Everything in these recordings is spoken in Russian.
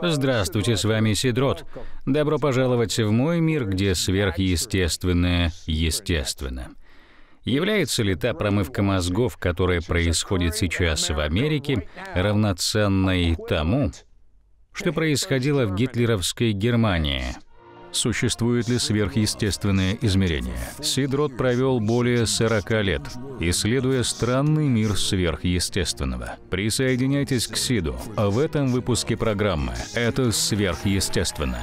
Здравствуйте, с вами Сидрот. Добро пожаловать в мой мир, где сверхъестественное естественно. Является ли та промывка мозгов, которая происходит сейчас в Америке, равноценной тому, что происходило в гитлеровской Германии? существует ли сверхъестественное измерение. Сидрот провел более 40 лет, исследуя странный мир сверхъестественного. Присоединяйтесь к Сиду в этом выпуске программы «Это сверхъестественно».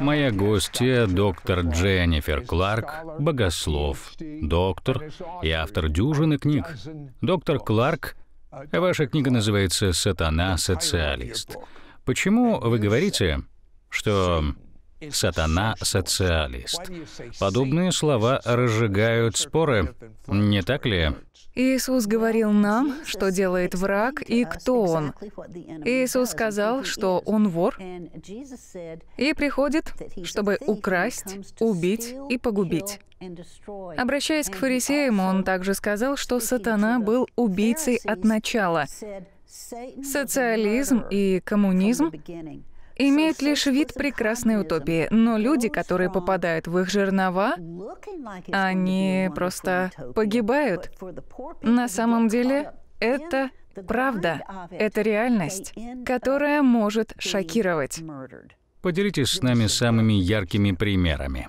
Моя гостья – доктор Дженнифер Кларк, богослов, доктор и автор дюжины книг. Доктор Кларк Ваша книга называется «Сатана-социалист». Почему вы говорите, что сатана социалист? Подобные слова разжигают споры, не так ли? Иисус говорил нам, что делает враг и кто он. Иисус сказал, что он вор и приходит, чтобы украсть, убить и погубить. Обращаясь к фарисеям, он также сказал, что сатана был убийцей от начала. Социализм и коммунизм имеют лишь вид прекрасной утопии, но люди, которые попадают в их жернова, они просто погибают. На самом деле это правда, это реальность, которая может шокировать. Поделитесь с нами самыми яркими примерами.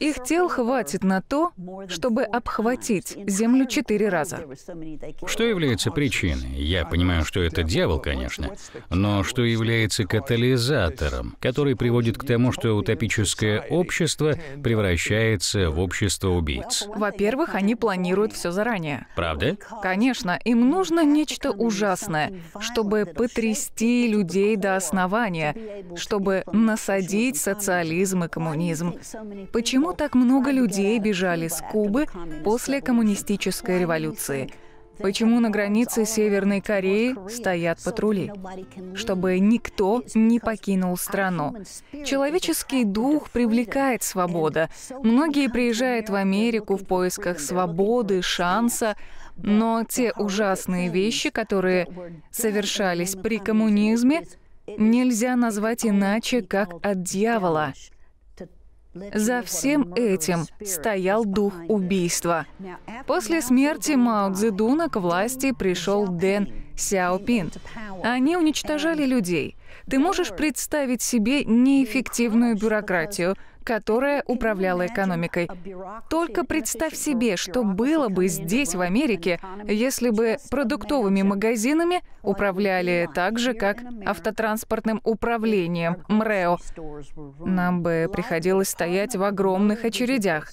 Их тел хватит на то, чтобы обхватить Землю четыре раза. Что является причиной? Я понимаю, что это дьявол, конечно, но что является катализатором, который приводит к тому, что утопическое общество превращается в общество убийц? Во-первых, они планируют все заранее. Правда? Конечно, им нужно нечто ужасное, чтобы потрясти людей до основания, чтобы насадить социализм и коммунизм. Почему так много людей бежали с Кубы после коммунистической революции? Почему на границе Северной Кореи стоят патрули? Чтобы никто не покинул страну. Человеческий дух привлекает свобода. Многие приезжают в Америку в поисках свободы, шанса, но те ужасные вещи, которые совершались при коммунизме, нельзя назвать иначе, как от дьявола. За всем этим стоял дух убийства. После смерти Мао Цзэдуна к власти пришел Дэн Сяопин. Они уничтожали людей. Ты можешь представить себе неэффективную бюрократию, которая управляла экономикой. Только представь себе, что было бы здесь, в Америке, если бы продуктовыми магазинами управляли так же, как автотранспортным управлением МРЭО. Нам бы приходилось стоять в огромных очередях.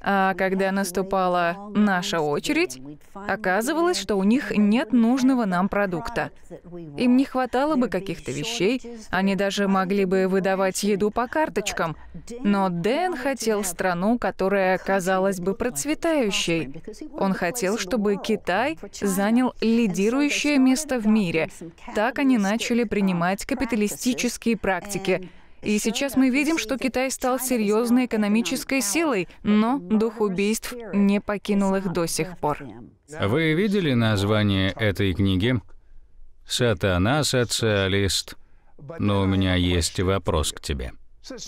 А, а когда наступала наша очередь, оказывалось, что у них нет нужного нам продукта. Им не хватало бы каких-то вещей, они даже могли бы выдавать еду по карточкам. Но Дэн хотел страну, которая казалась бы процветающей. Он хотел, чтобы Китай занял лидирующее место в мире. Так они начали принимать капиталистические практики – и сейчас мы видим, что Китай стал серьезной экономической силой, но дух убийств не покинул их до сих пор. Вы видели название этой книги? «Сатана, социалист». Но у меня есть вопрос к тебе.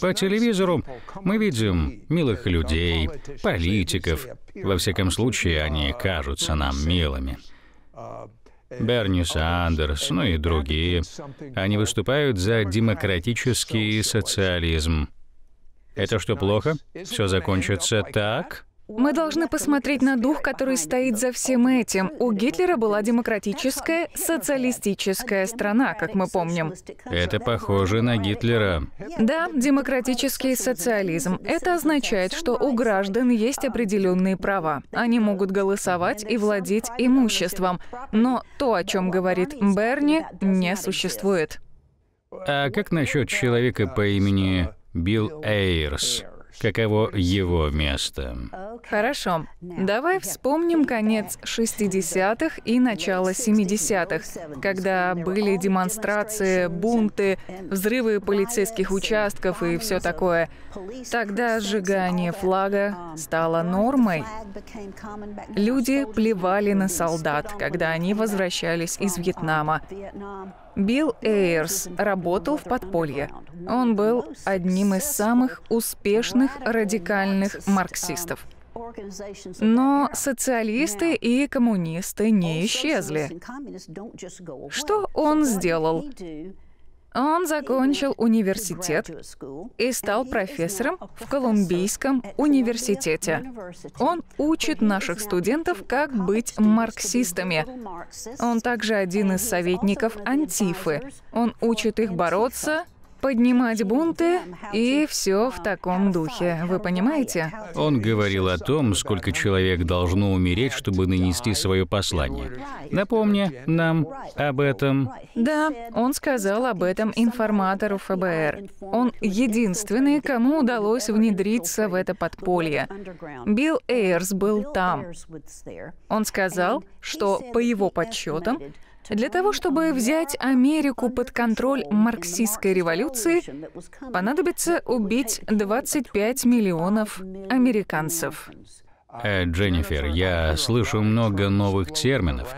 По телевизору мы видим милых людей, политиков. Во всяком случае, они кажутся нам милыми. Берни Сандерс, ну и другие. Они выступают за демократический социализм. Это что, плохо? Все закончится так? Мы должны посмотреть на дух, который стоит за всем этим. У Гитлера была демократическая, социалистическая страна, как мы помним. Это похоже на Гитлера. Да, демократический социализм. Это означает, что у граждан есть определенные права. Они могут голосовать и владеть имуществом. Но то, о чем говорит Берни, не существует. А как насчет человека по имени Билл Эйрс? каково его место. Хорошо. Давай вспомним конец 60-х и начало 70-х, когда были демонстрации, бунты, взрывы полицейских участков и все такое — Тогда сжигание флага um, стало нормой. Люди плевали на солдат, когда они возвращались из uh, Вьетнама. Билл Эйрс работал в подполье. Он был одним из самых успешных радикальных um, марксистов. Но социалисты и коммунисты не исчезли. Что он сделал? Он закончил университет и стал профессором в Колумбийском университете. Он учит наших студентов, как быть марксистами. Он также один из советников Антифы. Он учит их бороться поднимать бунты и все в таком духе. Вы понимаете? Он говорил о том, сколько человек должно умереть, чтобы нанести свое послание. Напомни нам об этом. Да, он сказал об этом информатору ФБР. Он единственный, кому удалось внедриться в это подполье. Билл Эйрс был там. Он сказал, что, по его подсчетам, для того, чтобы взять Америку под контроль марксистской революции, понадобится убить 25 миллионов американцев. Э, Дженнифер, я слышу много новых терминов,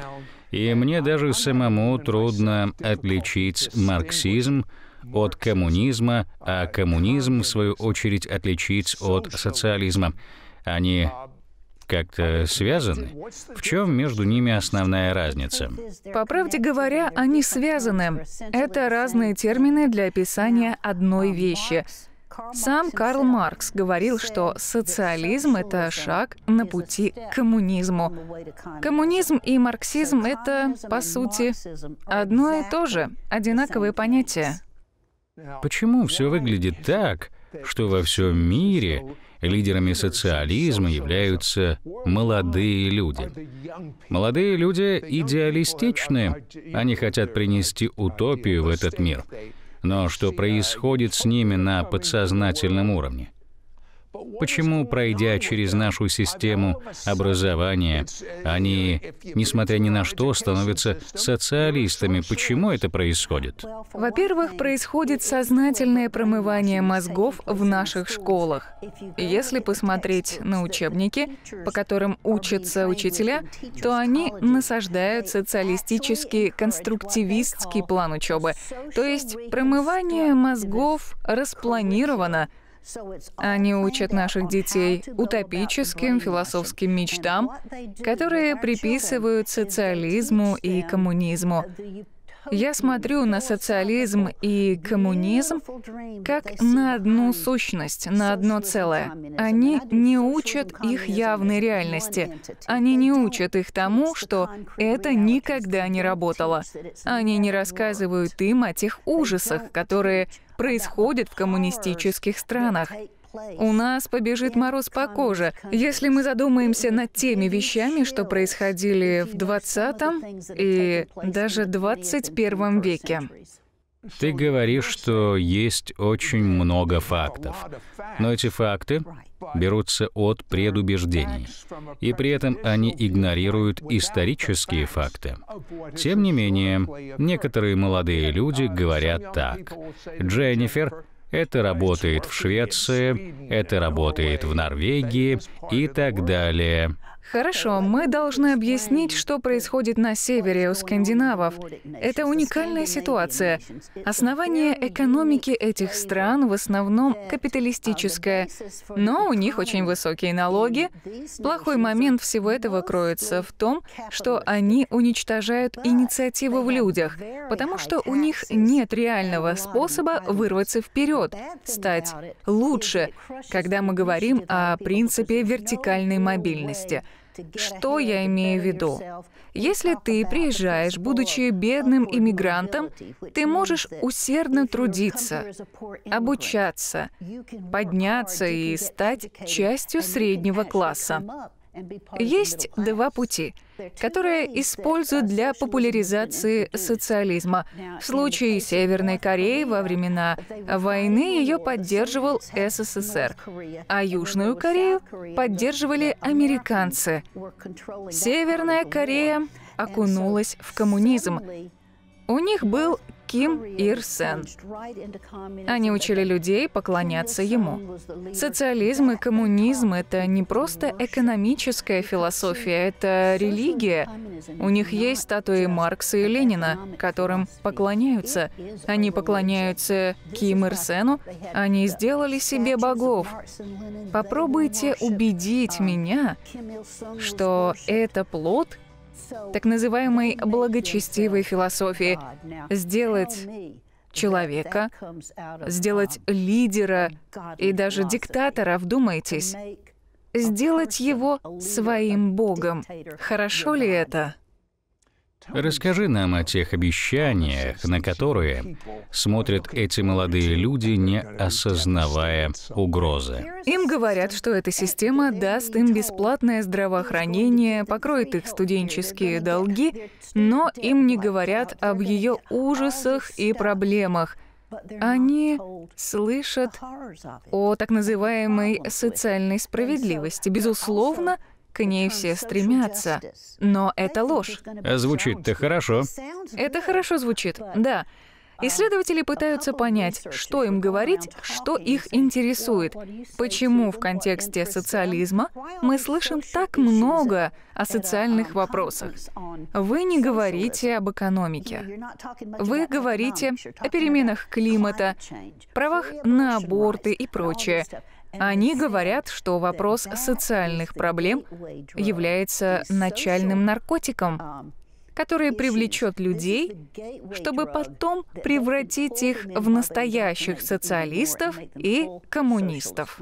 и мне даже самому трудно отличить марксизм от коммунизма, а коммунизм, в свою очередь, отличить от социализма. Они как-то связаны? В чем между ними основная разница? По правде говоря, они связаны. Это разные термины для описания одной вещи. Сам Карл Маркс говорил, что социализм — это шаг на пути к коммунизму. Коммунизм и марксизм — это, по сути, одно и то же, одинаковые понятия. Почему все выглядит так, что во всем мире Лидерами социализма являются молодые люди. Молодые люди идеалистичны, они хотят принести утопию в этот мир. Но что происходит с ними на подсознательном уровне? Почему, пройдя через нашу систему образования, они, несмотря ни на что, становятся социалистами? Почему это происходит? Во-первых, происходит сознательное промывание мозгов в наших школах. Если посмотреть на учебники, по которым учатся учителя, то они насаждают социалистический конструктивистский план учебы. То есть промывание мозгов распланировано, они учат наших детей утопическим философским мечтам, которые приписывают социализму и коммунизму. Я смотрю на социализм и коммунизм как на одну сущность, на одно целое. Они не учат их явной реальности. Они не учат их тому, что это никогда не работало. Они не рассказывают им о тех ужасах, которые происходят в коммунистических странах. У нас побежит мороз по коже, если мы задумаемся над теми вещами, что происходили в 20 и даже 21 веке. Ты говоришь, что есть очень много фактов, но эти факты берутся от предубеждений, и при этом они игнорируют исторические факты. Тем не менее, некоторые молодые люди говорят так. Дженнифер это работает в Швеции, это работает в Норвегии и так далее. Хорошо, мы должны объяснить, что происходит на севере у скандинавов. Это уникальная ситуация. Основание экономики этих стран в основном капиталистическое, но у них очень высокие налоги. Плохой момент всего этого кроется в том, что они уничтожают инициативу в людях, потому что у них нет реального способа вырваться вперед, стать лучше, когда мы говорим о принципе вертикальной мобильности — что я имею в виду? Если ты приезжаешь, будучи бедным иммигрантом, ты можешь усердно трудиться, обучаться, подняться и стать частью среднего класса. Есть два пути, которые используют для популяризации социализма. В случае Северной Кореи во времена войны ее поддерживал СССР, а Южную Корею поддерживали американцы. Северная Корея окунулась в коммунизм. У них был Ким Ир Сен. Они учили людей поклоняться ему. Социализм и коммунизм — это не просто экономическая философия, это религия. У них есть статуи Маркса и Ленина, которым поклоняются. Они поклоняются Ким Ир Сену, они сделали себе богов. Попробуйте убедить меня, что это плод так называемой благочестивой философии сделать человека, сделать лидера и даже диктатора, вдумайтесь, сделать его своим богом. Хорошо ли это? Расскажи нам о тех обещаниях, на которые смотрят эти молодые люди, не осознавая угрозы. Им говорят, что эта система даст им бесплатное здравоохранение, покроет их студенческие долги, но им не говорят об ее ужасах и проблемах. Они слышат о так называемой социальной справедливости. Безусловно, к ней все стремятся. Но это ложь. Звучит-то хорошо. Это хорошо звучит, да. Исследователи пытаются понять, что им говорить, что их интересует, почему в контексте социализма мы слышим так много о социальных вопросах. Вы не говорите об экономике. Вы говорите о переменах климата, правах на аборты и прочее. Они говорят, что вопрос социальных проблем является начальным наркотиком, который привлечет людей, чтобы потом превратить их в настоящих социалистов и коммунистов.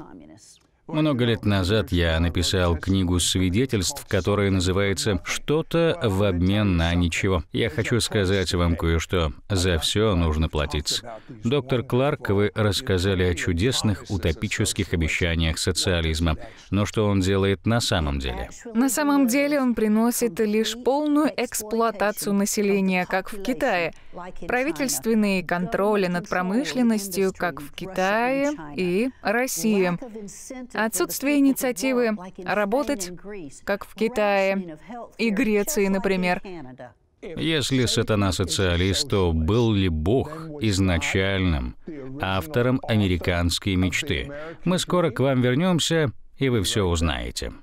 Много лет назад я написал книгу свидетельств, которая называется «Что-то в обмен на ничего». Я хочу сказать вам кое-что. За все нужно платить. Доктор Кларк, вы рассказали о чудесных утопических обещаниях социализма. Но что он делает на самом деле? На самом деле он приносит лишь полную эксплуатацию населения, как в Китае. Правительственные контроли над промышленностью, как в Китае и России. Отсутствие инициативы работать, как в Китае и Греции, например. Если сатана социалист, то был ли Бог изначальным автором американской мечты? Мы скоро к вам вернемся, и вы все узнаете.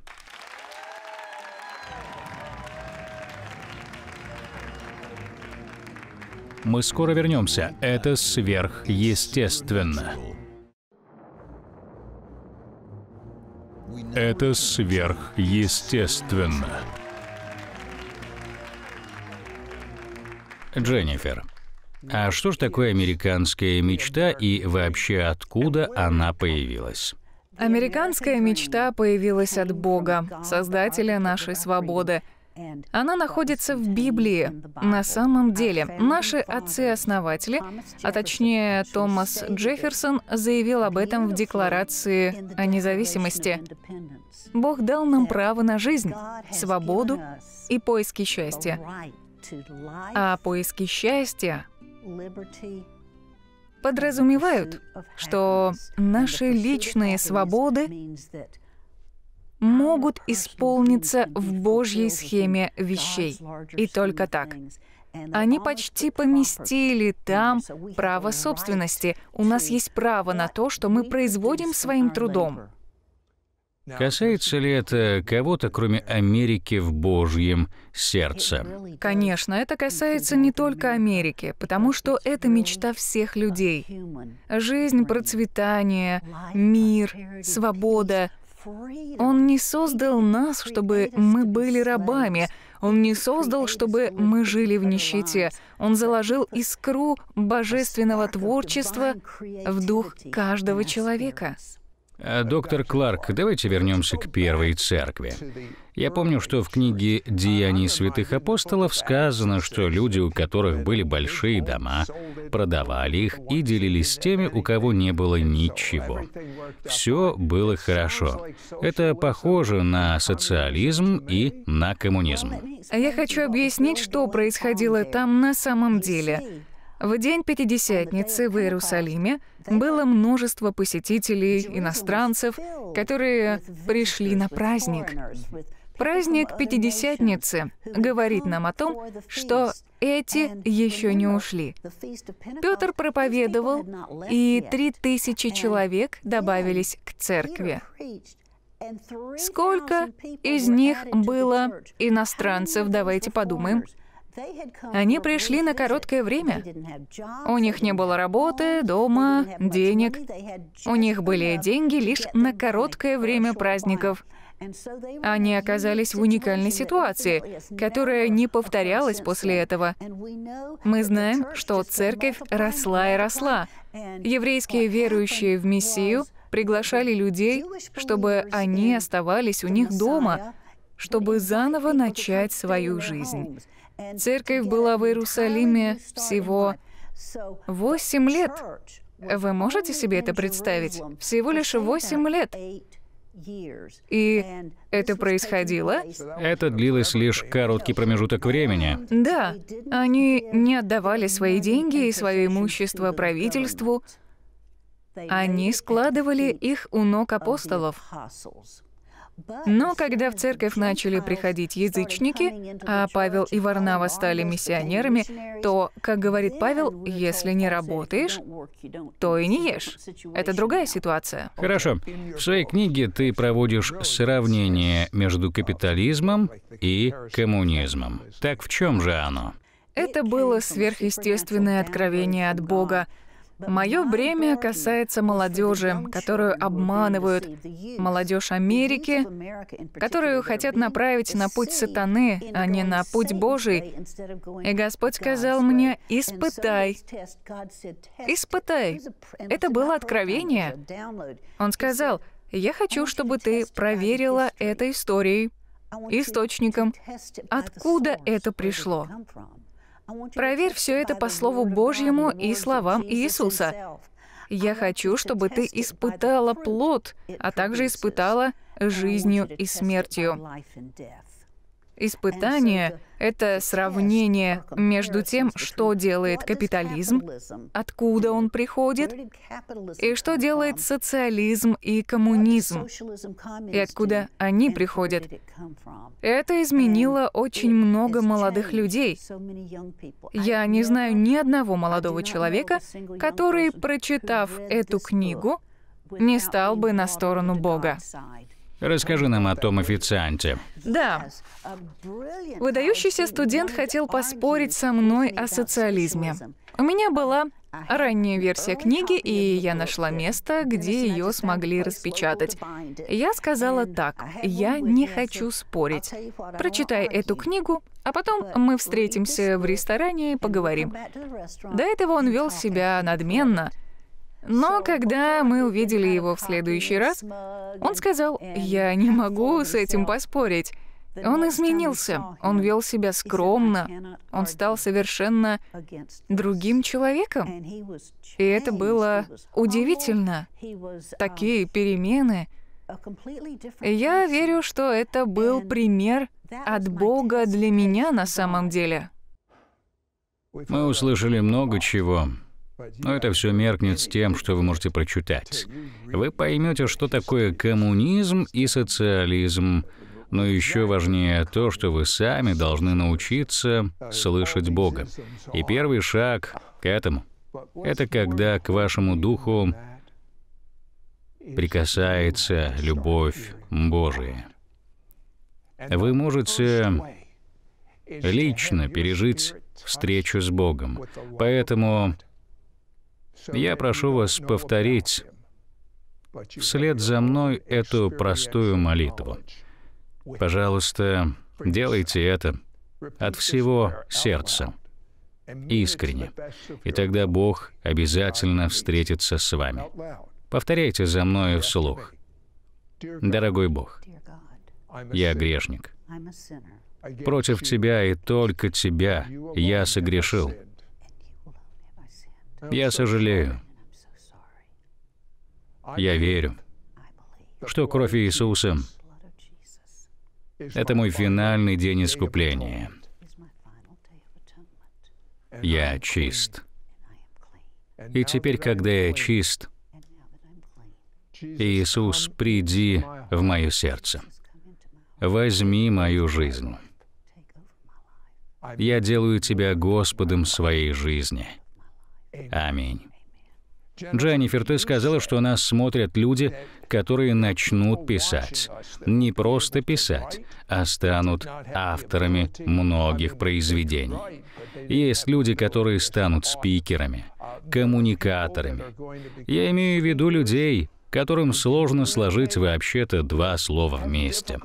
Мы скоро вернемся. Это сверхъестественно. Это сверхъестественно. Дженнифер, а что ж такое американская мечта и вообще откуда она появилась? Американская мечта появилась от Бога, Создателя нашей свободы. Она находится в Библии. На самом деле, наши отцы-основатели, а точнее Томас Джефферсон, заявил об этом в Декларации о независимости. Бог дал нам право на жизнь, свободу и поиски счастья. А поиски счастья подразумевают, что наши личные свободы могут исполниться в Божьей схеме вещей. И только так. Они почти поместили там право собственности. У нас есть право на то, что мы производим своим трудом. Касается ли это кого-то, кроме Америки, в Божьем сердце? Конечно, это касается не только Америки, потому что это мечта всех людей. Жизнь, процветание, мир, свобода — он не создал нас, чтобы мы были рабами. Он не создал, чтобы мы жили в нищете. Он заложил искру божественного творчества в дух каждого человека. Э, доктор Кларк, давайте вернемся к первой церкви. Я помню, что в книге «Деяний святых апостолов» сказано, что люди, у которых были большие дома, продавали их и делились с теми, у кого не было ничего. Все было хорошо. Это похоже на социализм и на коммунизм. Я хочу объяснить, что происходило там на самом деле. В день Пятидесятницы в Иерусалиме было множество посетителей, иностранцев, которые пришли на праздник. Праздник Пятидесятницы говорит нам о том, что эти еще не ушли. Петр проповедовал, и три тысячи человек добавились к церкви. Сколько из них было иностранцев, давайте подумаем. Они пришли на короткое время. У них не было работы, дома, денег. У них были деньги лишь на короткое время праздников. Они оказались в уникальной ситуации, которая не повторялась после этого. Мы знаем, что церковь росла и росла. Еврейские верующие в Мессию приглашали людей, чтобы они оставались у них дома, чтобы заново начать свою жизнь. Церковь была в Иерусалиме всего восемь лет. Вы можете себе это представить? Всего лишь восемь лет. И это происходило? Это длилось лишь короткий промежуток времени. Да, они не отдавали свои деньги и свое имущество правительству. Они складывали их у ног апостолов. Но когда в церковь начали приходить язычники, а Павел и Варнава стали миссионерами, то, как говорит Павел, если не работаешь, то и не ешь. Это другая ситуация. Хорошо. В своей книге ты проводишь сравнение между капитализмом и коммунизмом. Так в чем же оно? Это было сверхъестественное откровение от Бога, Мое бремя касается молодежи, которую обманывают, молодежь Америки, которую хотят направить на путь сатаны, а не на путь Божий. И Господь сказал мне, испытай. Испытай. Это было откровение. Он сказал, я хочу, чтобы ты проверила это историей, источником, откуда это пришло. Проверь все это по Слову Божьему и словам Иисуса. Я хочу, чтобы ты испытала плод, а также испытала жизнью и смертью. Испытание — это сравнение между тем, что делает капитализм, откуда он приходит, и что делает социализм и коммунизм, и откуда они приходят. Это изменило очень много молодых людей. Я не знаю ни одного молодого человека, который, прочитав эту книгу, не стал бы на сторону Бога. Расскажи нам о том официанте. Да. Выдающийся студент хотел поспорить со мной о социализме. У меня была ранняя версия книги, и я нашла место, где ее смогли распечатать. Я сказала так, я не хочу спорить. Прочитай эту книгу, а потом мы встретимся в ресторане и поговорим. До этого он вел себя надменно — но когда мы увидели его в следующий раз, он сказал, «Я не могу с этим поспорить». Он изменился, он вел себя скромно, он стал совершенно другим человеком. И это было удивительно. Такие перемены. Я верю, что это был пример от Бога для меня на самом деле. Мы услышали много чего. Но это все меркнет с тем, что вы можете прочитать. Вы поймете, что такое коммунизм и социализм. Но еще важнее то, что вы сами должны научиться слышать Бога. И первый шаг к этому — это когда к вашему духу прикасается любовь Божия. Вы можете лично пережить встречу с Богом. Поэтому я прошу вас повторить вслед за мной эту простую молитву. Пожалуйста, делайте это от всего сердца, искренне, и тогда Бог обязательно встретится с вами. Повторяйте за мною вслух. Дорогой Бог, я грешник. Против Тебя и только Тебя я согрешил. Я сожалею. Я верю, что кровь Иисуса – это мой финальный день искупления. Я чист. И теперь, когда я чист, Иисус, приди в мое сердце. Возьми мою жизнь. Я делаю Тебя Господом своей жизни. Аминь. Дженнифер, ты сказала, что нас смотрят люди, которые начнут писать. Не просто писать, а станут авторами многих произведений. Есть люди, которые станут спикерами, коммуникаторами. Я имею в виду людей, которым сложно сложить вообще-то два слова вместе.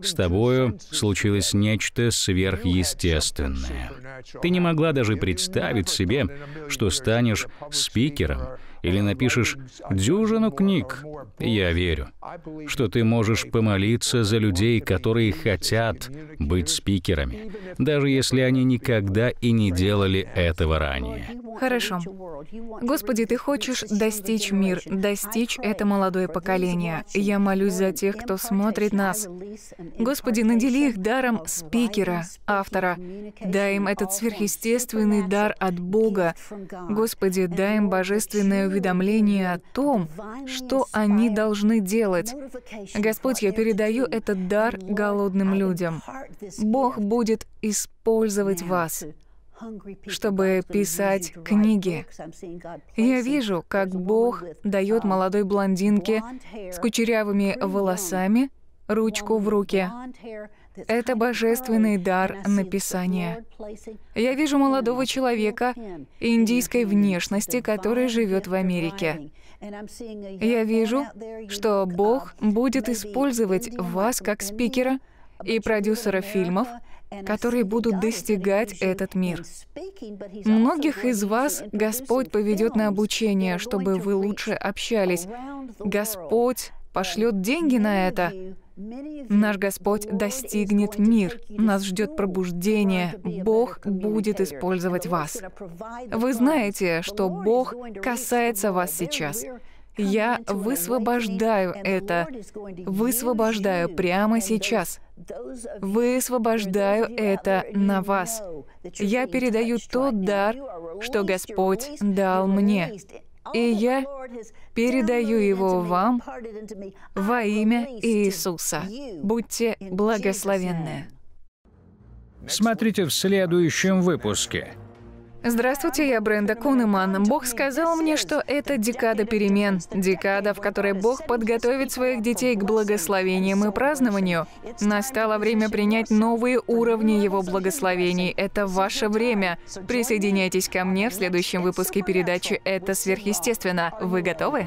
С тобою случилось нечто сверхъестественное. Ты не могла даже представить себе, что станешь спикером или напишешь дюжину книг, я верю, что ты можешь помолиться за людей, которые хотят быть спикерами, даже если они никогда и не делали этого ранее. Хорошо. Господи, Ты хочешь достичь мир, достичь это молодое поколение. Я молюсь за тех, кто смотрит нас. Господи, надели их даром спикера, автора. Дай им этот сверхъестественный дар от Бога. Господи, дай им божественное уведомление о том, что они должны делать. Господь, я передаю этот дар голодным людям. Бог будет использовать вас чтобы писать книги. Я вижу, как Бог дает молодой блондинке с кучерявыми волосами ручку в руке. Это божественный дар написания. Я вижу молодого человека индийской внешности, который живет в Америке. Я вижу, что Бог будет использовать вас как спикера и продюсера фильмов, которые будут достигать этот мир. Многих из вас Господь поведет на обучение, чтобы вы лучше общались. Господь пошлет деньги на это, Наш Господь достигнет мир. Нас ждет пробуждение. Бог будет использовать вас. Вы знаете, что Бог касается вас сейчас. Я высвобождаю это. Высвобождаю прямо сейчас. Высвобождаю это на вас. Я передаю тот дар, что Господь дал мне и oh, я передаю его вам во имя Иисуса. Будьте благословенны. Смотрите в следующем выпуске. Здравствуйте, я Бренда Кунеман. Бог сказал мне, что это декада перемен, декада, в которой Бог подготовит своих детей к благословениям и празднованию. Настало время принять новые уровни Его благословений. Это ваше время. Присоединяйтесь ко мне в следующем выпуске передачи «Это сверхъестественно». Вы готовы?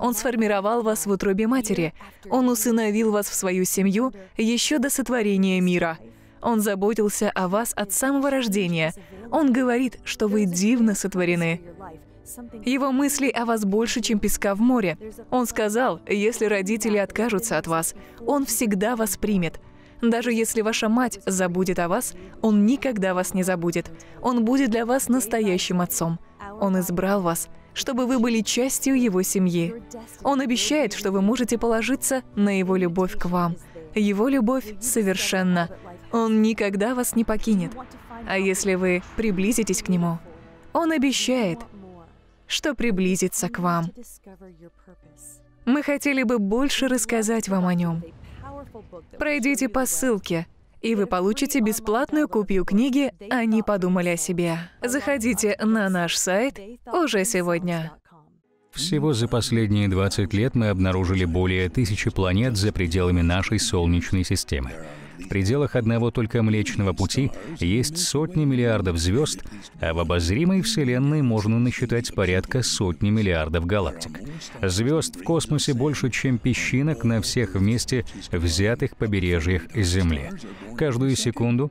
он сформировал вас в утробе матери. Он усыновил вас в свою семью еще до сотворения мира. Он заботился о вас от самого рождения. Он говорит, что вы дивно сотворены. Его мысли о вас больше, чем песка в море. Он сказал, если родители откажутся от вас, он всегда вас примет. Даже если ваша мать забудет о вас, он никогда вас не забудет. Он будет для вас настоящим отцом. Он избрал вас – чтобы вы были частью его семьи. Он обещает, что вы можете положиться на его любовь к вам. Его любовь совершенна. Он никогда вас не покинет. А если вы приблизитесь к нему, он обещает, что приблизится к вам. Мы хотели бы больше рассказать вам о нем. Пройдите по ссылке и вы получите бесплатную копию книги «Они подумали о себе». Заходите на наш сайт уже сегодня. Всего за последние 20 лет мы обнаружили более тысячи планет за пределами нашей Солнечной системы. В пределах одного только Млечного Пути есть сотни миллиардов звезд, а в обозримой Вселенной можно насчитать порядка сотни миллиардов галактик. Звезд в космосе больше, чем песчинок на всех вместе взятых побережьях Земли. Каждую секунду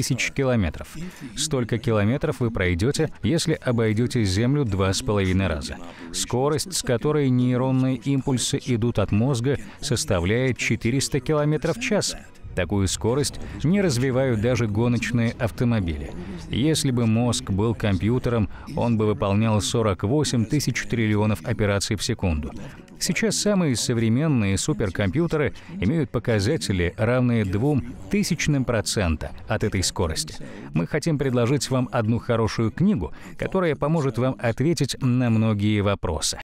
тысяч километров. Столько километров вы пройдете, если обойдете Землю два с половиной раза. Скорость, с которой нейронные импульсы идут от мозга, составляет 400 километров в час. Такую скорость не развивают даже гоночные автомобили. Если бы мозг был компьютером, он бы выполнял 48 тысяч триллионов операций в секунду. Сейчас самые современные суперкомпьютеры имеют показатели, равные двум тысячным процента от этой скорости. Мы хотим предложить вам одну хорошую книгу, которая поможет вам ответить на многие вопросы.